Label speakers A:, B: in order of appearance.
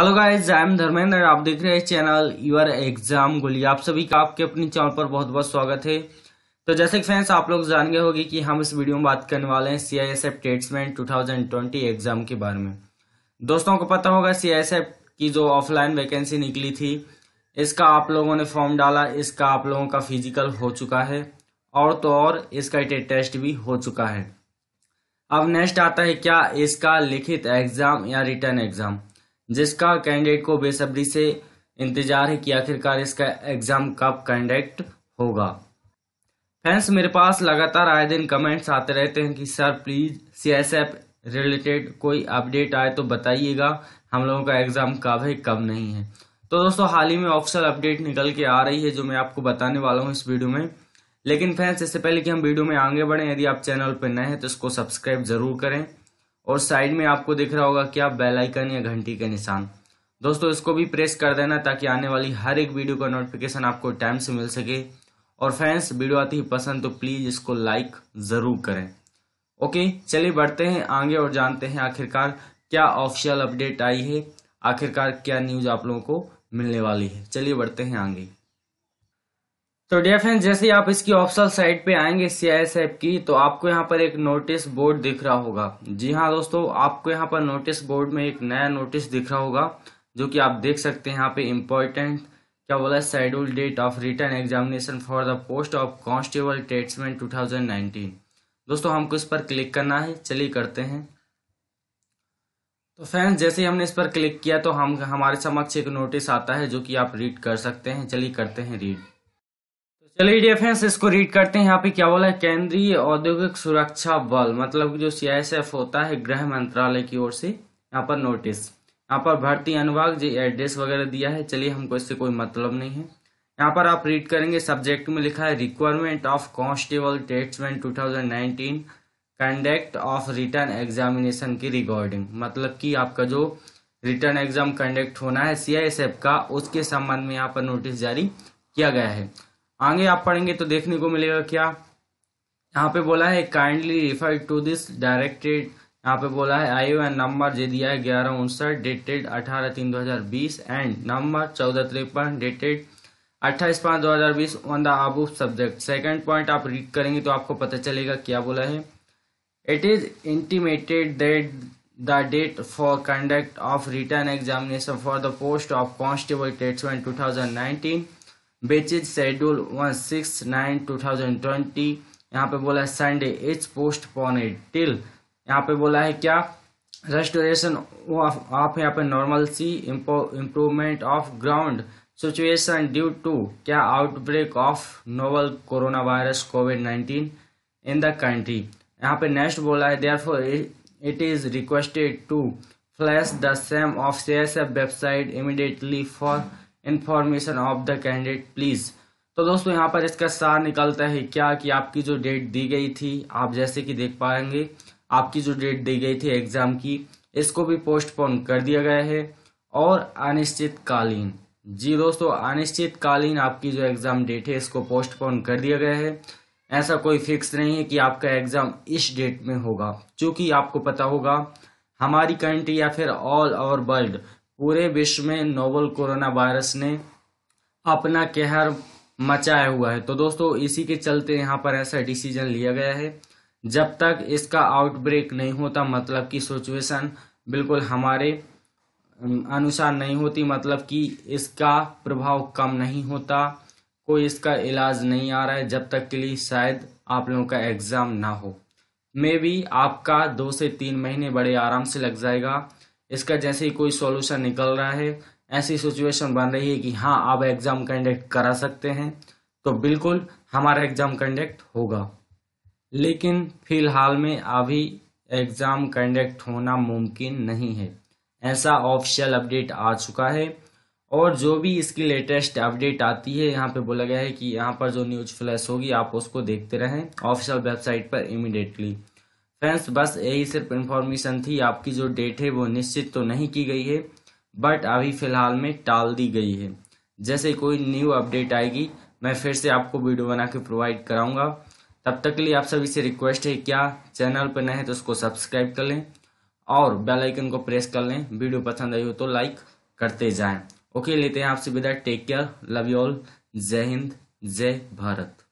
A: hello guys I am Dharmendra आप देख रहे हैं चैनल यूर एग्जाम गोली आप सभी का आपके अपने चैनल पर बहुत बहुत स्वागत है तो जैसे कि फ्रेंड्स आप लोग जान गए होगी कि हम इस वीडियो में बात करने वाले हैं सी आई एस एफ टेट्समेंट टू एग्जाम के बारे में दोस्तों को पता होगा सी एस एफ की जो ऑफलाइन वैकेंसी निकली थी इसका आप लोगों ने फॉर्म डाला इसका आप लोगों का फिजिकल हो चुका है और तो और इसका टेस्ट भी हो चुका है अब नेक्स्ट आता है क्या इसका लिखित एग्जाम या रिटर्न एग्जाम जिसका कैंडिडेट को बेसब्री से इंतजार है कि आखिरकार इसका एग्जाम कब कंडक्ट होगा फ्रेंड्स मेरे पास लगातार आए दिन कमेंट्स आते रहते हैं कि sir please C S F related कोई अपडेट आए तो बताइएगा हम लोगों का एग्ज़ाम कब है कब नहीं है तो दोस्तों हाल ही में ऑफिशियल अपडेट निकल के आ रही है जो मैं आपको बताने वाला हूँ इस वीडियो में लेकिन फ्रेंड्स इससे पहले कि हम वीडियो में आगे बढ़ें यदि आप चैनल पर नए हैं तो इसको सब्सक्राइब जरूर करें और साइड में आपको दिख रहा होगा क्या बेल आइकन या घंटी का निशान दोस्तों इसको भी प्रेस कर देना ताकि आने वाली हर एक वीडियो का नोटिफिकेशन आपको टाइम से मिल सके और फ्रेंड्स वीडियो आती ही पसंद तो प्लीज़ इसको लाइक ज़रूर करें ओके चलिए बढ़ते हैं आगे और जानते हैं आखिरकार क्या ऑफिशियल अपडेट आई है आखिरकार क्या न्यूज़ आप लोगों को मिलने वाली है चलिए बढ़ते हैं आगे तो डियर फ्रेंड्स जैसे आप इसकी ऑप्शन साइट पे आएंगे सी आई एस ऐप की तो आपको यहाँ पर एक नोटिस बोर्ड दिख रहा होगा जी हाँ दोस्तों आपको यहाँ पर नोटिस बोर्ड में एक नया नोटिस दिख रहा होगा जो कि आप देख सकते हैं यहाँ पे इम्पोर्टेंट क्या बोला है schedule date of written examination for the post of constable tradesman two दोस्तों हमको इस पर क्लिक करना है चलिए करते हैं तो फ्रेंड्स जैसे ही हमने इस पर क्लिक किया तो हम हमारे समक्ष एक नोटिस आता है जो कि आप रीड कर सकते हैं चलिए करते हैं रीड चलिए डियर e इसको रीड करते हैं यहाँ पे क्या बोला है केंद्रीय औद्योगिक सुरक्षा बल मतलब जो सीआईएसएफ होता है गृह मंत्रालय की ओर से यहाँ पर नोटिस यहाँ पर भर्ती अनुभाग जो एड्रेस वगैरह दिया है चलिए हमको इससे कोई मतलब नहीं है यहाँ पर आप रीड करेंगे सब्जेक्ट में लिखा है requirement of constable tradesman 2019 conduct of written examination की रिकॉर्डिंग मतलब कि आपका जो रिटर्न एग्जाम कंडक्ट होना है सीआईएसएफ का उसके संबंध में यहाँ पर नोटिस जारी किया गया है आगे आप पढ़ेंगे तो देखने को मिलेगा क्या यहाँ पे बोला है kindly refer to this directed यहाँ पे बोला है आई एन नंबर जे दिया है ग्यारह उनसठ डेटेड अठारह तीन दो हजार बीस एंड नंबर चौदह तिरपन डेटेड अट्ठाईस पाँच दो हजार बीस on the above subject second point आप रीड करेंगे तो आपको पता चलेगा क्या बोला है it is intimated that the date for conduct of written examination for the post of constable tradesman two thousand nineteen which is schedule one six nine two thousand twenty यहाँ पे बोला है Sunday it's postpone it till यहाँ पे बोला है क्या restoration of of यहाँ पे normalcy improvement of ground situation due to क्या outbreak of novel corona virus covid nineteen in the country यहाँ पे नेक्स्ट बोला है therefore it is requested to flash the same of C S F website immediately for information of the candidate please तो दोस्तों यहाँ पर इसका सार निकलता है क्या कि आपकी जो डेट दी गई थी आप जैसे कि देख पाएंगे आपकी जो डेट दी गई थी एग्जाम की इसको भी पोस्टपोन कर दिया गया है और अनिश्चितकालीन जी दोस्तों अनिश्चितकालीन आपकी जो एग्जाम डेट है इसको पोस्टपोन कर दिया गया है ऐसा कोई फिक्स नहीं है कि आपका एग्जाम इस डेट में होगा क्योंकि आपको पता होगा हमारी कंट्री या फिर ऑल ओवर वर्ल्ड पूरे विश्व में नोवल कोरोना वायरस ने अपना कहर मचाया हुआ है तो दोस्तों इसी के चलते यहाँ पर ऐसा डिसीजन लिया गया है जब तक इसका आउटब्रेक नहीं होता मतलब कि सिचुएशन बिल्कुल हमारे अनुसार नहीं होती मतलब कि इसका प्रभाव कम नहीं होता कोई इसका इलाज नहीं आ रहा है जब तक के लिए शायद आप लोगों का एग्ज़ाम ना हो मे भी आपका दो से तीन महीने बड़े आराम से लग जाएगा इसका जैसे ही कोई सॉल्यूशन निकल रहा है ऐसी सिचुएशन बन रही है कि हाँ आप एग्ज़ाम कंडक्ट करा सकते हैं तो बिल्कुल हमारा एग्ज़ाम कंडक्ट होगा लेकिन फ़िलहाल में अभी एग्ज़ाम कंडक्ट होना मुमकिन नहीं है ऐसा ऑफिशियल अपडेट आ चुका है और जो भी इसकी लेटेस्ट अपडेट आती है यहाँ पे बोला गया है कि यहाँ पर जो न्यूज फ्लैश होगी आप उसको देखते रहें ऑफिशियल वेबसाइट पर इमिडिएटली फ्रेंड्स बस यही सिर्फ इन्फॉर्मेशन थी आपकी जो डेट है वो निश्चित तो नहीं की गई है बट अभी फ़िलहाल में टाल दी गई है जैसे कोई न्यू अपडेट आएगी मैं फिर से आपको वीडियो बना के प्रोवाइड कराऊंगा तब तक के लिए आप सभी से रिक्वेस्ट है क्या चैनल पर नए हैं तो उसको सब्सक्राइब कर लें और बेल आइकन को प्रेस कर लें वीडियो पसंद आई हो तो लाइक करते जाएं ओके लेते हैं आपसे विदा take care love you all जय हिंद जय भारत